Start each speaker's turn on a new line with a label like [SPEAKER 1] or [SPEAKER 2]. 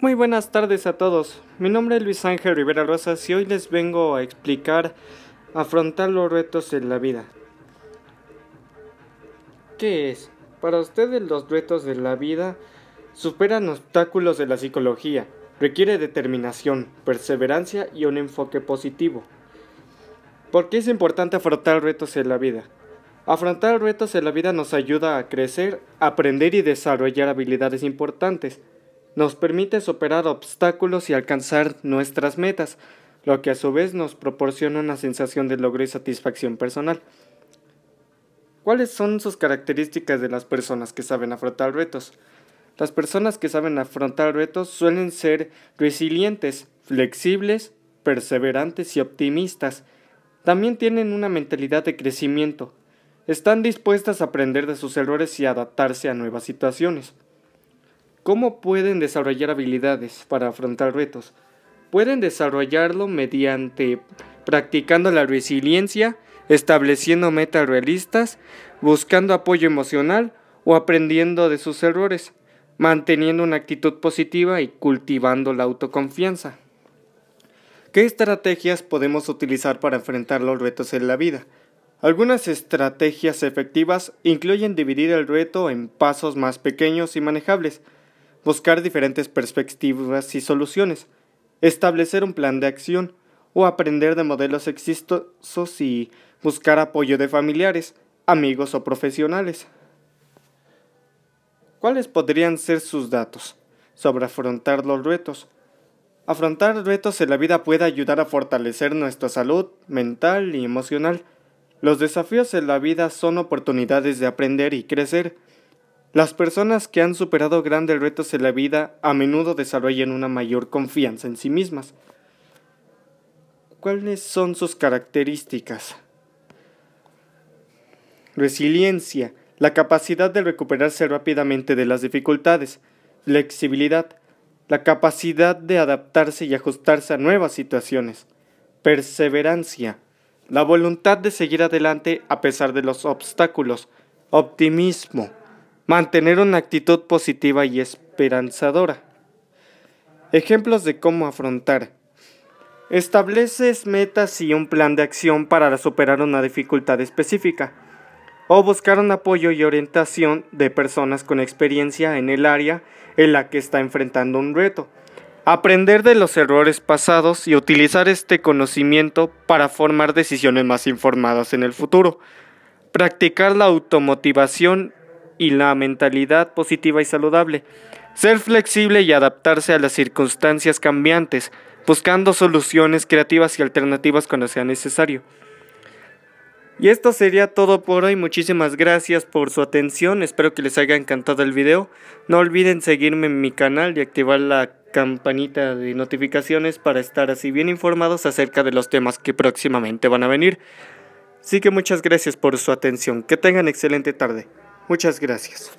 [SPEAKER 1] Muy buenas tardes a todos. Mi nombre es Luis Ángel Rivera Rosas y hoy les vengo a explicar afrontar los retos en la vida. ¿Qué es? Para ustedes los retos de la vida superan obstáculos de la psicología. Requiere determinación, perseverancia y un enfoque positivo. ¿Por qué es importante afrontar retos en la vida? Afrontar retos en la vida nos ayuda a crecer, aprender y desarrollar habilidades importantes nos permite superar obstáculos y alcanzar nuestras metas, lo que a su vez nos proporciona una sensación de logro y satisfacción personal. ¿Cuáles son sus características de las personas que saben afrontar retos? Las personas que saben afrontar retos suelen ser resilientes, flexibles, perseverantes y optimistas. También tienen una mentalidad de crecimiento. Están dispuestas a aprender de sus errores y adaptarse a nuevas situaciones. ¿Cómo pueden desarrollar habilidades para afrontar retos? Pueden desarrollarlo mediante practicando la resiliencia, estableciendo metas realistas, buscando apoyo emocional o aprendiendo de sus errores, manteniendo una actitud positiva y cultivando la autoconfianza. ¿Qué estrategias podemos utilizar para enfrentar los retos en la vida? Algunas estrategias efectivas incluyen dividir el reto en pasos más pequeños y manejables, buscar diferentes perspectivas y soluciones, establecer un plan de acción o aprender de modelos exitosos y buscar apoyo de familiares, amigos o profesionales. ¿Cuáles podrían ser sus datos sobre afrontar los retos? Afrontar retos en la vida puede ayudar a fortalecer nuestra salud mental y emocional. Los desafíos en la vida son oportunidades de aprender y crecer. Las personas que han superado grandes retos en la vida a menudo desarrollan una mayor confianza en sí mismas. ¿Cuáles son sus características? Resiliencia, la capacidad de recuperarse rápidamente de las dificultades. Flexibilidad, la capacidad de adaptarse y ajustarse a nuevas situaciones. Perseverancia, la voluntad de seguir adelante a pesar de los obstáculos. Optimismo, Mantener una actitud positiva y esperanzadora. Ejemplos de cómo afrontar. Estableces metas y un plan de acción para superar una dificultad específica o buscar un apoyo y orientación de personas con experiencia en el área en la que está enfrentando un reto. Aprender de los errores pasados y utilizar este conocimiento para formar decisiones más informadas en el futuro. Practicar la automotivación y la mentalidad positiva y saludable. Ser flexible y adaptarse a las circunstancias cambiantes, buscando soluciones creativas y alternativas cuando sea necesario. Y esto sería todo por hoy. Muchísimas gracias por su atención. Espero que les haya encantado el video. No olviden seguirme en mi canal y activar la campanita de notificaciones para estar así bien informados acerca de los temas que próximamente van a venir. Así que muchas gracias por su atención. Que tengan excelente tarde. Muchas gracias.